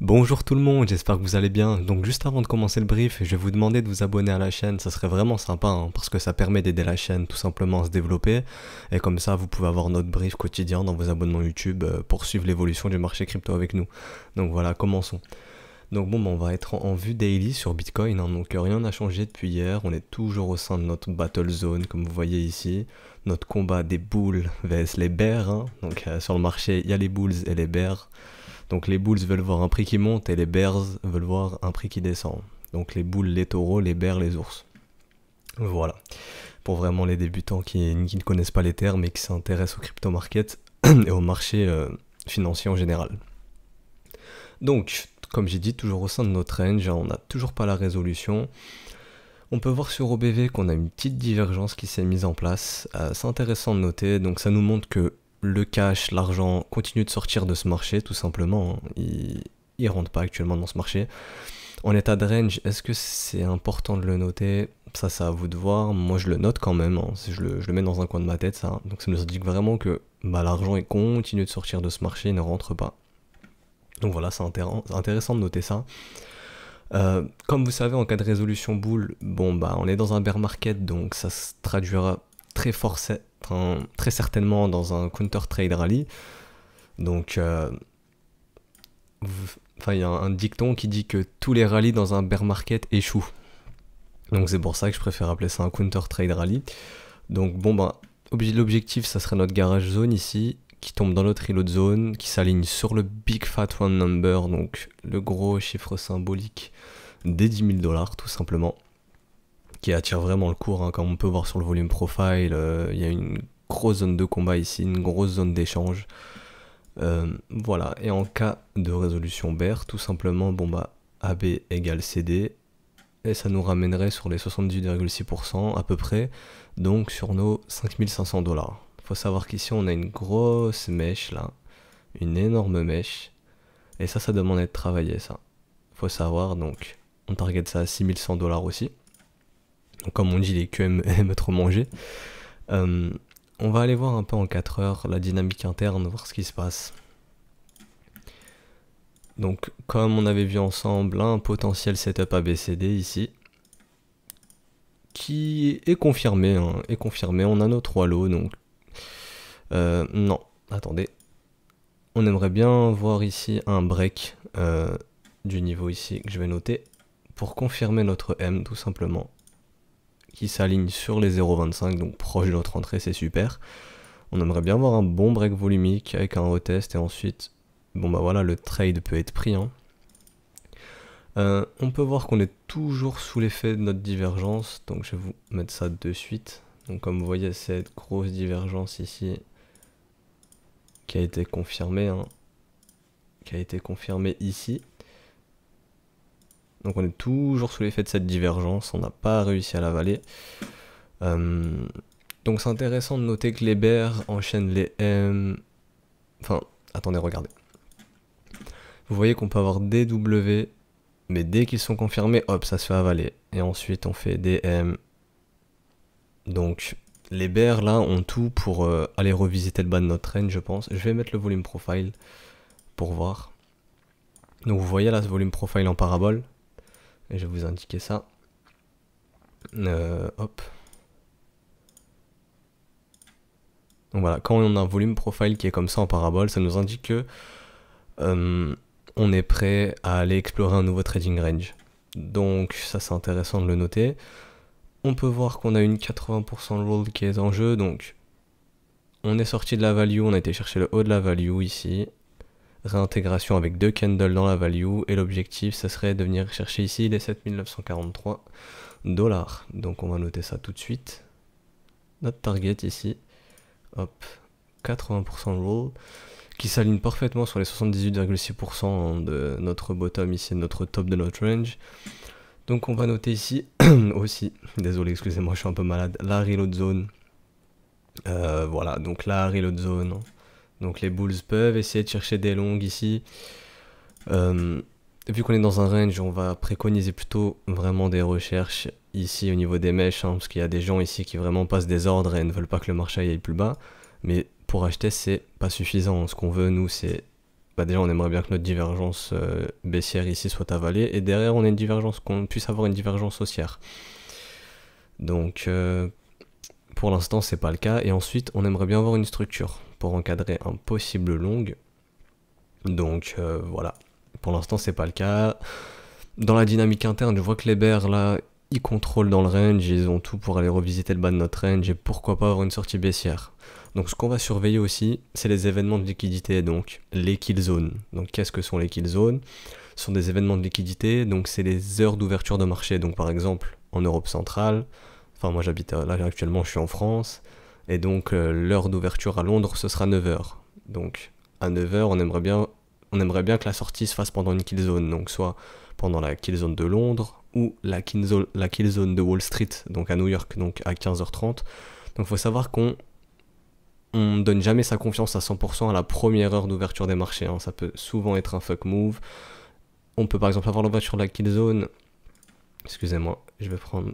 Bonjour tout le monde, j'espère que vous allez bien. Donc juste avant de commencer le brief, je vais vous demander de vous abonner à la chaîne, ça serait vraiment sympa hein, parce que ça permet d'aider la chaîne tout simplement à se développer et comme ça vous pouvez avoir notre brief quotidien dans vos abonnements YouTube euh, pour suivre l'évolution du marché crypto avec nous. Donc voilà, commençons. Donc bon, bah, on va être en, vue daily sur Bitcoin, hein, donc euh, rien n'a changé depuis hier, on est toujours au sein de notre battle zone comme vous voyez ici, notre combat des boules vs les bears, hein. donc euh, sur le marché il y a les bulls et les bears, donc les Bulls veulent voir un prix qui monte et les Bears veulent voir un prix qui descend. Donc les boules, les taureaux, les bears, les ours. Voilà. Pour vraiment les débutants qui, ne connaissent pas les termes et qui s'intéressent au crypto market et au marché euh, financier en général. Donc, comme j'ai dit, toujours au sein de notre range, hein, on n'a toujours pas la résolution. On peut voir sur OBV qu'on a une petite divergence qui s'est mise en place. Euh, c'est intéressant de noter, donc ça nous montre que le cash, l'argent continue de sortir de ce marché, tout simplement. Hein. Il ne rentre pas actuellement dans ce marché. En état de range, est-ce que c'est important de le noter Ça, c'est à vous de voir. Moi, je le note quand même. Hein. Je, le, mets dans un coin de ma tête, ça. Hein. Donc, ça nous indique vraiment que bah, l'argent continue de sortir de ce marché, il ne rentre pas. Donc voilà, c'est intéressant de noter ça. Euh, comme vous savez, en cas de résolution boule, bon bah on est dans un bear market, donc ça se traduira très, forcément, très certainement dans un counter trade rally. Donc, euh, enfin, il y a un, dicton qui dit que tous les rallyes dans un bear market échouent. Donc c'est pour ça que je préfère appeler ça un counter trade rally. Donc bon ben l'objectif ça serait notre garage zone ici qui tombe dans notre îlot de zone, qui s'aligne sur le big fat one number, donc le gros chiffre symbolique des 10 000 dollars tout simplement qui attire vraiment le cours. Hein. Comme on peut voir sur le volume profile, euh, il y a une grosse zone de combat ici, une grosse zone d'échange. Euh, voilà, et en cas de résolution bear, tout simplement, bon bah, AB égale CD, et ça nous ramènerait sur les 78,6% à peu près, donc sur nos 5500 dollars. Faut savoir qu'ici on a une grosse mèche là, une énorme mèche, et ça, ça demande à être travaillé ça. Faut savoir donc, on target ça à 6100 dollars aussi comme on dit, les QM aiment trop manger. Euh, on va aller voir un peu en 4 heures la dynamique interne, voir ce qui se passe. Donc, comme on avait vu ensemble, un potentiel setup ABCD ici, qui est confirmé, hein, confirmé. On a nos trois lots, donc... Euh, non, attendez. On aimerait bien voir ici un break euh, du niveau ici que je vais noter pour confirmer notre M, tout simplement qui s'aligne sur les 0,25, donc proche de notre entrée, c'est super. On aimerait bien voir un bon break volumique avec un retest et ensuite, bon bah voilà, le trade peut être pris. Hein. Euh, on peut voir qu'on est toujours sous l'effet de notre divergence, donc je vais vous mettre ça de suite. Donc comme vous voyez, cette grosse divergence ici qui a été confirmée, hein, qui a été confirmée ici. Donc on est toujours sous l'effet de cette divergence, on n'a pas réussi à l'avaler. Euh, donc c'est intéressant de noter que les bears enchaînent les M. Enfin, attendez, regardez. Vous voyez qu'on peut avoir DW, mais dès qu'ils sont confirmés, hop, ça se fait avaler. Et ensuite on fait des M. Donc les bears là ont tout pour euh, aller revisiter le bas de notre train, je pense. Je vais mettre le volume profile pour voir. Donc vous voyez là ce volume profile en parabole, et je vais vous indiquer ça. Euh, hop. Donc voilà, quand on a un volume profile qui est comme ça en parabole, ça nous indique que euh, on est prêt à aller explorer un nouveau trading range. Donc ça c'est intéressant de le noter. On peut voir qu'on a une 80% roll qui est en jeu, donc on est sorti de la value, on a été chercher le haut de la value ici, réintégration avec deux candles dans la value et l'objectif ça serait de venir chercher ici les 7943 dollars donc on va noter ça tout de suite notre target ici hop 80% roll qui s'aligne parfaitement sur les 78,6% de notre bottom ici de notre top de notre range donc on va noter ici aussi désolé excusez moi je suis un peu malade la reload zone euh, voilà donc la reload zone donc les Bulls peuvent essayer de chercher des longues ici. Euh, vu qu'on est dans un range, on va préconiser plutôt vraiment des recherches ici au niveau des mèches, hein, parce qu'il y a des gens ici qui vraiment passent des ordres et ne veulent pas que le marché aille plus bas. Mais pour acheter, c'est pas suffisant. Ce qu'on veut, nous, c'est... Bah déjà, on aimerait bien que notre divergence euh, baissière ici soit avalée, et derrière, on a une divergence, qu'on puisse avoir une divergence haussière. Donc, euh, pour l'instant, c'est pas le cas. Et ensuite, on aimerait bien avoir une structure pour encadrer un possible long. Donc euh, voilà, pour l'instant c'est pas le cas. Dans la dynamique interne, je vois que les Bears là, ils contrôlent dans le range, ils ont tout pour aller revisiter le bas de notre range et pourquoi pas avoir une sortie baissière. Donc ce qu'on va surveiller aussi, c'est les événements de liquidité, donc les kill zones. Donc qu'est-ce que sont les kill zones Ce sont des événements de liquidité, donc c'est les heures d'ouverture de marché. Donc par exemple en Europe centrale, enfin moi j'habite euh, là actuellement, je suis en France, et donc euh, l'heure d'ouverture à Londres, ce sera 9h. Donc à 9h, on aimerait bien, on aimerait bien que la sortie se fasse pendant une kill zone, donc soit pendant la kill zone de Londres ou la kill zone, de Wall Street, donc à New York, donc à 15h30. Donc il faut savoir qu'on on donne jamais sa confiance à 100% à la première heure d'ouverture des marchés. Hein. Ça peut souvent être un fuck move. On peut par exemple avoir l'ouverture de la kill zone. Excusez-moi, je vais prendre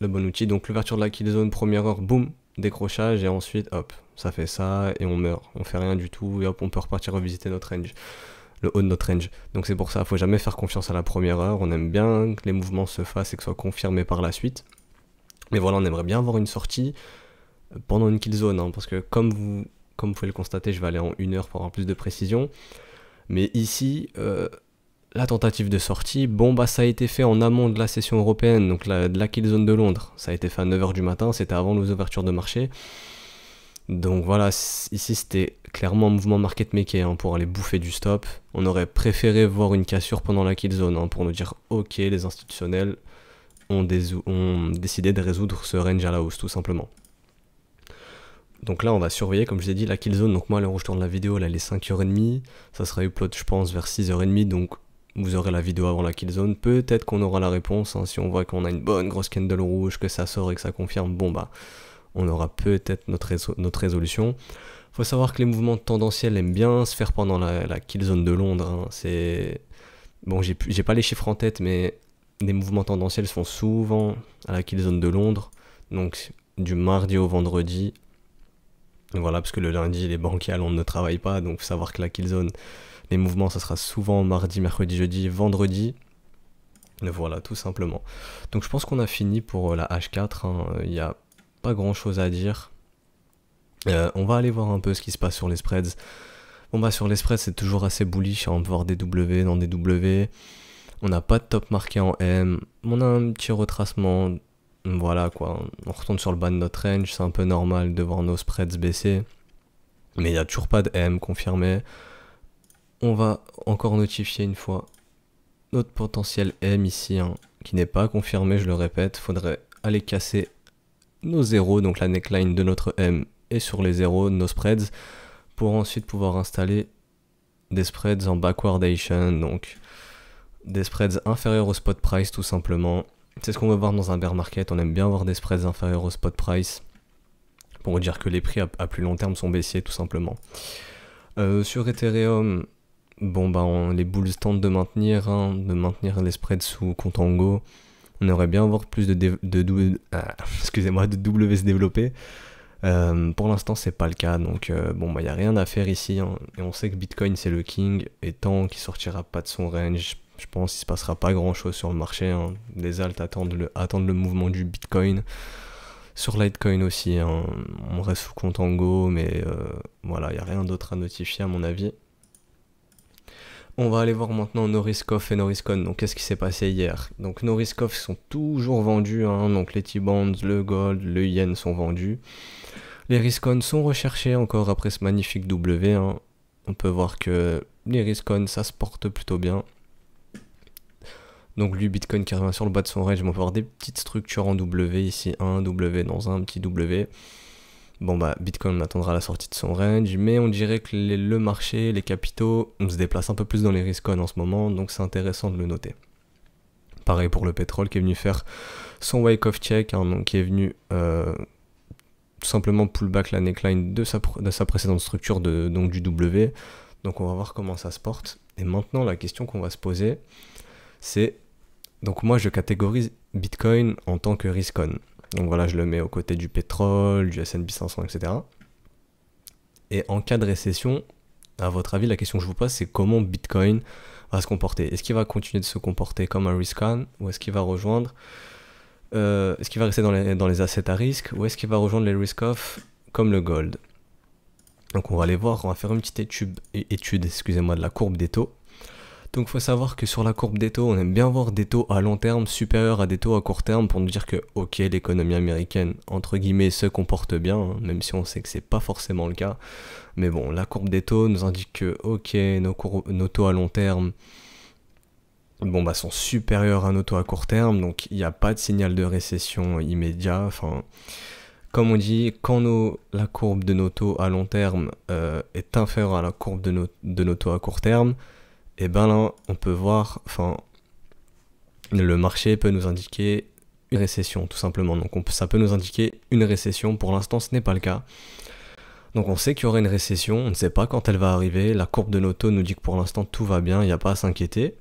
le bon outil. Donc l'ouverture de la kill zone, première heure, boum, décrochage et ensuite hop, ça fait ça et on meurt, on fait rien du tout et hop, on peut repartir revisiter notre range, le haut de notre range. Donc c'est pour ça, faut jamais faire confiance à la première heure, on aime bien que les mouvements se fassent et que soient confirmés par la suite. Mais voilà, on aimerait bien avoir une sortie pendant une kill zone hein, parce que comme vous, comme vous pouvez le constater, je vais aller en une heure pour avoir plus de précision. Mais ici, euh, la tentative de sortie, bon bah ça a été fait en amont de la session européenne, donc de la kill zone de Londres. Ça a été fait à 9h du matin, c'était avant les ouvertures de marché. Donc voilà, ici c'était clairement un mouvement market making hein, pour aller bouffer du stop. On aurait préféré voir une cassure pendant la kill zone hein, pour nous dire ok les institutionnels ont, décidé de résoudre ce range à la hausse tout simplement. Donc là, on va surveiller, comme je vous ai dit, la kill zone. Donc moi, le l'heure où je tourne la vidéo, là, elle est 5h30. Ça sera upload, je pense, vers 6h30. Donc vous aurez la vidéo avant la zone peut-être qu'on aura la réponse, hein, si on voit qu'on a une bonne grosse candle rouge, que ça sort et que ça confirme, bon bah, on aura peut-être notre, notre résolution. Faut savoir que les mouvements tendanciels aiment bien se faire pendant la, killzone de Londres, hein. c'est... Bon, j'ai pas les chiffres en tête, mais les mouvements tendanciels se font souvent à la killzone de Londres, donc du mardi au vendredi. Voilà, parce que le lundi, les banquiers à Londres ne travaillent pas, donc faut savoir que la killzone les mouvements, ça sera souvent mardi, mercredi, jeudi, vendredi. Le Voilà, tout simplement. Donc je pense qu'on a fini pour euh, la H4. Hein. Il n'y a pas grand chose à dire. Euh, on va aller voir un peu ce qui se passe sur les spreads. Bon bah sur les spreads c'est toujours assez bullish, hein. on peut voir des W dans des W. On n'a pas de top marqué en M. On a un petit retracement. Voilà quoi. On retourne sur le bas de notre range, c'est un peu normal de voir nos spreads baisser. Mais il n'y a toujours pas de M confirmé. On va encore notifier une fois notre potentiel M ici, hein, qui n'est pas confirmé, je le répète. Faudrait aller casser nos zéros, donc la neckline de notre M et sur les zéros nos spreads, pour ensuite pouvoir installer des spreads en backwardation, donc des spreads inférieurs au spot price tout simplement. C'est ce qu'on veut voir dans un bear market, on aime bien voir des spreads inférieurs au spot price pour dire que les prix à, plus long terme sont baissiers tout simplement. Euh, sur Ethereum, bon bah les bulls tentent de maintenir, hein, de maintenir les spreads sous Contango. On aurait bien avoir plus de, de, euh, excusez-moi de W se développer. Euh, pour l'instant c'est pas le cas donc euh, bon bah y a rien à faire ici hein. et on sait que Bitcoin c'est le king et tant qu'il sortira pas de son range je pense qu'il se passera pas grand chose sur le marché hein. les alts attendent le, le mouvement du Bitcoin sur Litecoin aussi, on reste sous compte mais voilà, il n'y a rien d'autre à notifier à mon avis. On va aller voir maintenant Noriskov et Noriscon. Donc, qu'est-ce qui s'est passé hier Donc, Noriskov sont toujours vendus. Hein. donc, les T-Bonds, le Gold, le Yen sont vendus. Les Riscon sont recherchés encore après ce magnifique W. Hein. On peut voir que les Riscon, ça se porte plutôt bien. Donc, lui, Bitcoin qui revient sur le bas de son range. On va voir des petites structures en W ici. Un W dans un petit W. Bon bah Bitcoin attendra la sortie de son range, mais on dirait que le marché, les capitaux, on se déplace un peu plus dans les risk en ce moment, donc c'est intéressant de le noter. Pareil pour le pétrole qui est venu faire son wake of check, hein, qui est venu tout euh, simplement pull back la neckline de sa, précédente structure de, donc du W. Donc on va voir comment ça se porte. Et maintenant la question qu'on va se poser, c'est donc moi je catégorise Bitcoin en tant que risk donc voilà, je le mets aux côtés du pétrole, du S&P 500, etc. Et en cas de récession, à votre avis, la question que je vous pose, c'est comment Bitcoin va se comporter Est-ce qu'il va continuer de se comporter comme un risk on ou est-ce qu'il va rejoindre euh, Est-ce qu'il va rester dans les, assets à risque ou est-ce qu'il va rejoindre les risk off comme le gold Donc on va aller voir, on va faire une petite étude, étude excusez-moi, de la courbe des taux. Donc faut savoir que sur la courbe des taux, on aime bien voir des taux à long terme supérieurs à des taux à court terme pour nous dire que ok l'économie américaine entre guillemets se comporte bien, hein, même si on sait que c'est pas forcément le cas. Mais bon, la courbe des taux nous indique que ok nos, taux à long terme bon bah, sont supérieurs à nos taux à court terme, donc il n'y a pas de signal de récession immédiat. Enfin, comme on dit, quand la courbe de nos taux à long terme euh, est inférieure à la courbe de nos taux à court terme, et eh ben là, on peut voir, enfin, le marché peut nous indiquer une récession, tout simplement. Donc ça peut nous indiquer une récession. Pour l'instant, ce n'est pas le cas. Donc on sait qu'il y aura une récession, on ne sait pas quand elle va arriver. La courbe de l'auto nous dit que pour l'instant tout va bien, il n'y a pas à s'inquiéter.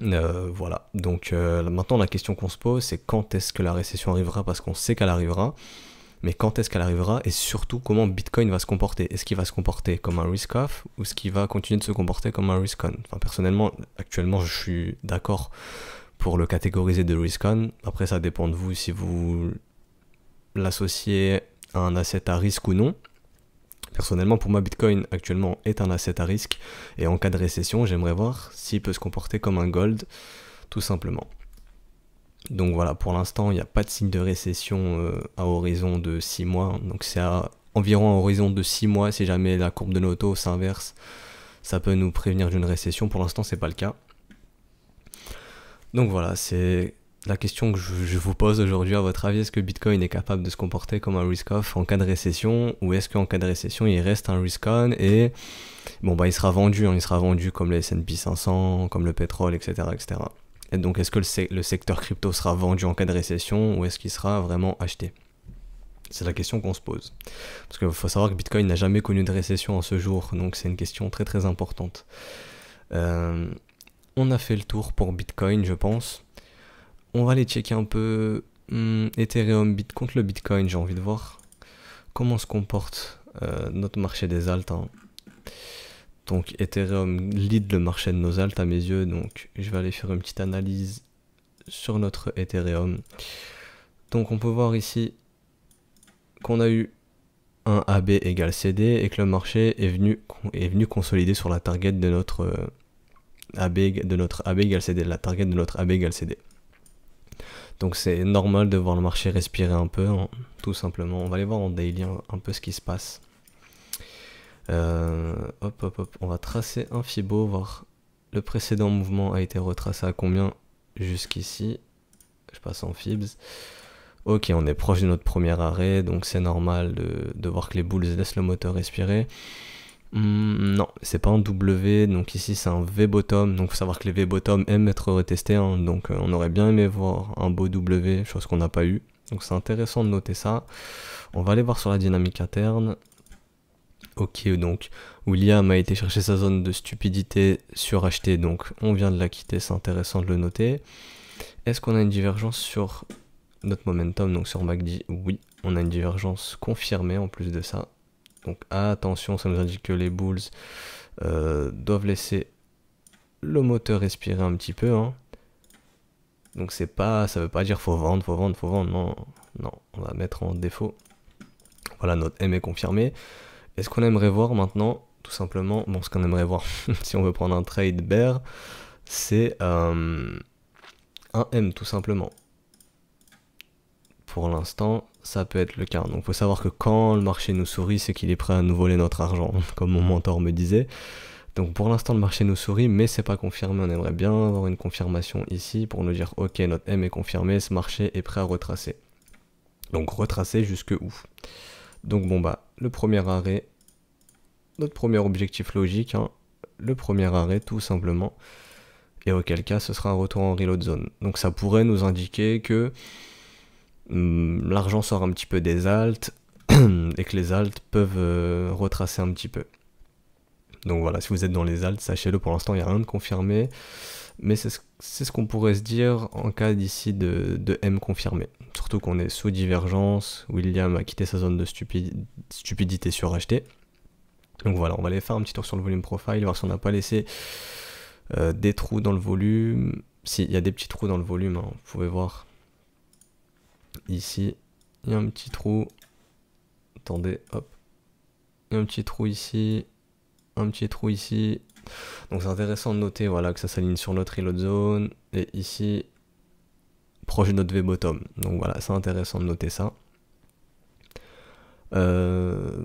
Euh, voilà, donc euh, maintenant la question qu'on se pose c'est quand est-ce que la récession arrivera parce qu'on sait qu'elle arrivera mais quand est-ce qu'elle arrivera et surtout comment Bitcoin va se comporter Est-ce qu'il va se comporter comme un risk-off ou est-ce qu'il va continuer de se comporter comme un risk-on enfin, Personnellement, actuellement, je suis d'accord pour le catégoriser de risk-on. Après, ça dépend de vous si vous l'associez à un asset à risque ou non. Personnellement, pour moi, Bitcoin actuellement est un asset à risque et en cas de récession, j'aimerais voir s'il peut se comporter comme un gold, tout simplement. Donc voilà, pour l'instant, il n'y a pas de signe de récession euh, à horizon de 6 mois. Donc c'est à environ à horizon de 6 mois, si jamais la courbe de l'auto s'inverse, ça peut nous prévenir d'une récession. Pour l'instant, c'est pas le cas. Donc voilà, c'est la question que je vous pose aujourd'hui. À votre avis, est-ce que Bitcoin est capable de se comporter comme un risk-off en cas de récession Ou est-ce qu'en cas de récession, il reste un risk-on et bon, bah, il sera vendu, hein. il sera vendu comme les SP 500, comme le pétrole, etc. etc. Et donc est-ce que le, secteur crypto sera vendu en cas de récession ou est-ce qu'il sera vraiment acheté c'est la question qu'on se pose. Parce qu'il faut savoir que Bitcoin n'a jamais connu de récession en ce jour, donc c'est une question très très importante. Euh, on a fait le tour pour Bitcoin, je pense. On va aller checker un peu hmm, Ethereum contre le Bitcoin. J'ai envie de voir comment se comporte euh, notre marché des altes. Donc Ethereum lead le marché de nos altes à mes yeux. Donc je vais aller faire une petite analyse sur notre Ethereum. Donc on peut voir ici qu'on a eu un AB égale CD et que le marché est venu, est venu consolider sur la target de notre euh, AB, de notre AB égale CD, la target de notre AB CD. Donc c'est normal de voir le marché respirer un peu, hein, tout simplement. On va aller voir en daily un peu ce qui se passe. Euh, hop, hop, hop, on va tracer un fibo, voir le précédent mouvement a été retracé à combien jusqu'ici. Je passe en fibs. Ok, on est proche de notre premier arrêt, donc c'est normal de, voir que les boules laissent le moteur respirer. Hmm, non, c'est pas un W, donc ici c'est un V-bottom, donc faut savoir que les V-bottom aiment être retestés, hein. donc euh, on aurait bien aimé voir un beau W, chose qu'on n'a pas eu. Donc c'est intéressant de noter ça. On va aller voir sur la dynamique interne. Ok, donc William a été chercher sa zone de stupidité sur acheter, donc on vient de la quitter, c'est intéressant de le noter. Est-ce qu'on a une divergence sur notre momentum, donc sur MACD Oui, on a une divergence confirmée en plus de ça. Donc attention, ça nous indique que les bulls euh, doivent laisser le moteur respirer un petit peu. Hein. Donc c'est pas, ça veut pas dire faut vendre, faut vendre, faut vendre. Non, non, on va mettre en défaut. Voilà, notre M est confirmé. Et ce qu'on aimerait voir maintenant, tout simplement, bon, ce qu'on aimerait voir si on veut prendre un trade bear, c'est euh, un M tout simplement. Pour l'instant, ça peut être le cas. Donc, il faut savoir que quand le marché nous sourit, c'est qu'il est prêt à nous voler notre argent, comme mon mentor me disait. Donc pour l'instant le marché nous sourit mais c'est pas confirmé, on aimerait bien avoir une confirmation ici pour nous dire ok notre M est confirmé, ce marché est prêt à retracer. Donc retracer jusque où donc bon bah, le premier arrêt, notre premier objectif logique, hein, le premier arrêt tout simplement. Et auquel cas, ce sera un retour en reload zone. Donc ça pourrait nous indiquer que hmm, l'argent sort un petit peu des altes et que les altes peuvent euh, retracer un petit peu. Donc voilà, si vous êtes dans les altes, sachez-le, pour l'instant, il n'y a rien de confirmé mais c'est ce, qu'on pourrait se dire en cas d'ici de, M confirmé. Surtout qu'on est sous divergence, William a quitté sa zone de stupidité stupidité surachetée. Donc voilà, on va aller faire un petit tour sur le volume profile, voir si on n'a pas laissé euh, des trous dans le volume. Si, il y a des petits trous dans le volume, hein, vous pouvez voir. Ici, il y a un petit trou. Attendez, hop. Il y a un petit trou ici, un petit trou ici, donc c'est intéressant de noter voilà, que ça s'aligne sur notre reload zone et ici proche de notre V-bottom. Donc voilà, c'est intéressant de noter ça. Euh,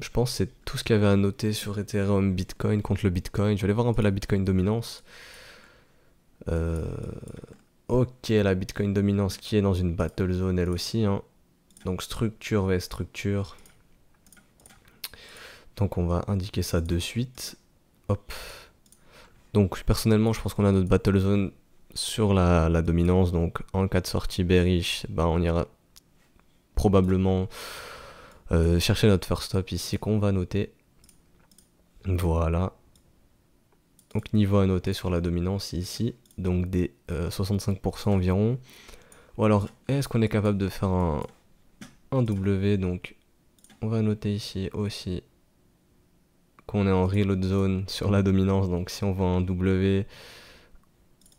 je pense que c'est tout ce qu'il y avait à noter sur Ethereum, Bitcoin contre le Bitcoin. Je vais aller voir un peu la Bitcoin dominance. Euh, ok, la Bitcoin dominance qui est dans une battle zone elle aussi. Hein. Donc structure vs structure. Donc on va indiquer ça de suite. Donc personnellement, je pense qu'on a notre battle zone sur la, dominance. Donc en cas de sortie bearish, bah, on ira probablement euh, chercher notre first stop ici qu'on va noter. Voilà. Donc niveau à noter sur la dominance ici, donc des 65% euh, environ. Ou alors est-ce qu'on est capable de faire un, un W Donc on va noter ici aussi qu'on est en reload zone sur la dominance. Donc si on va en W,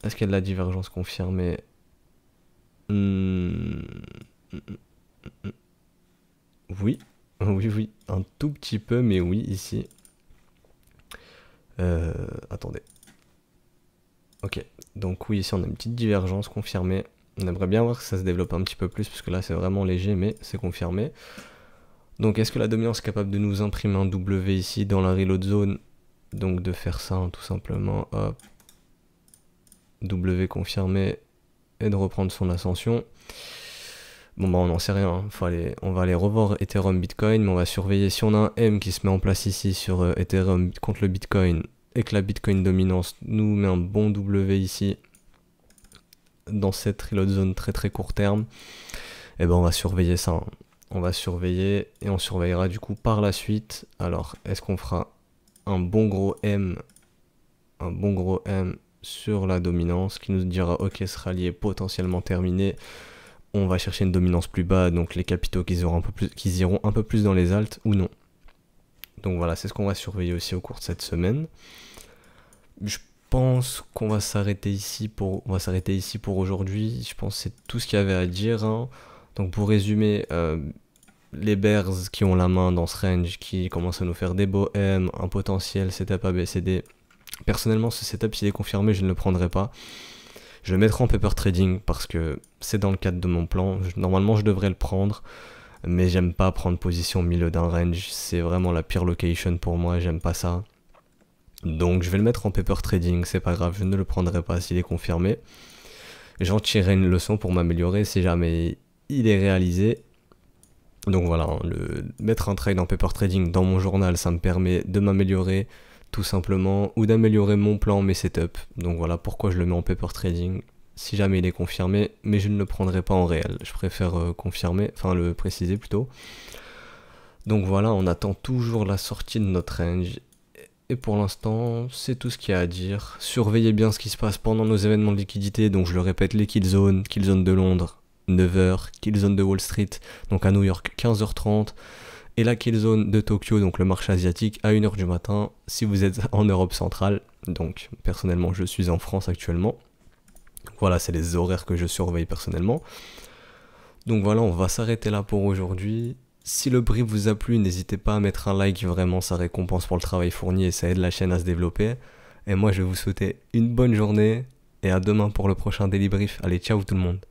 est-ce qu'il y a de la divergence confirmée hmm, hmm, hmm, Oui, oui, oui, un tout petit peu, mais oui, ici. Euh, attendez. Ok, donc oui, ici on a une petite divergence confirmée. On aimerait bien voir que ça se développe un petit peu plus, parce que là c'est vraiment léger, mais c'est confirmé. Donc est-ce que la dominance est capable de nous imprimer un W ici dans la reload zone Donc de faire ça hein, tout simplement, W confirmé et de reprendre son ascension. Bon bah on n'en sait rien, hein. on va aller revoir Ethereum Bitcoin, mais on va surveiller si on a un M qui se met en place ici sur euh, Ethereum contre le Bitcoin et que la Bitcoin dominance nous met un bon W ici dans cette reload zone très très court terme, et eh ben on va surveiller ça. Hein on va surveiller et on surveillera du coup par la suite. Alors, est-ce qu'on fera un bon gros M, un bon gros M sur la dominance qui nous dira ok ce rallye est potentiellement terminé. On va chercher une dominance plus bas, donc les capitaux qui iront un peu plus, iront un peu plus dans les altes ou non. Donc voilà, c'est ce qu'on va surveiller aussi au cours de cette semaine. Je pense qu'on va s'arrêter ici pour, on va s'arrêter ici pour aujourd'hui. Je pense que c'est tout ce qu'il y avait à dire. Hein. Donc pour résumer, euh, les Bears qui ont la main dans ce range, qui commencent à nous faire des bohèmes, un potentiel setup ABCD. Personnellement, ce setup, s'il est confirmé, je ne le prendrai pas. Je le mettrai en paper trading parce que c'est dans le cadre de mon plan. Normalement, je devrais le prendre, mais j'aime pas prendre position au milieu d'un range. C'est vraiment la pire location pour moi, j'aime pas ça. Donc je vais le mettre en paper trading, c'est pas grave, je ne le prendrai pas s'il est confirmé. J'en tirerai une leçon pour m'améliorer si jamais il est réalisé. Donc voilà, hein, le, mettre un trade en paper trading dans mon journal, ça me permet de m'améliorer tout simplement, ou d'améliorer mon plan, mes setups. Donc voilà pourquoi je le mets en paper trading, si jamais il est confirmé, mais je ne le prendrai pas en réel. Je préfère euh, confirmer, enfin le préciser plutôt. Donc voilà, on attend toujours la sortie de notre range. Et pour l'instant, c'est tout ce qu'il y a à dire. Surveillez bien ce qui se passe pendant nos événements de liquidité. Donc je le répète, les zone, zones, zone de Londres, 9h, zone de Wall Street, donc à New York 15h30, et la zone de Tokyo, donc le marché asiatique, à 1h du matin, si vous êtes en Europe centrale, donc personnellement je suis en France actuellement. voilà, c'est les horaires que je surveille personnellement. Donc voilà, on va s'arrêter là pour aujourd'hui. Si le brief vous a plu, n'hésitez pas à mettre un like, vraiment ça récompense pour le travail fourni et ça aide la chaîne à se développer. Et moi je vais vous souhaiter une bonne journée et à demain pour le prochain Daily Brief. Allez, ciao tout le monde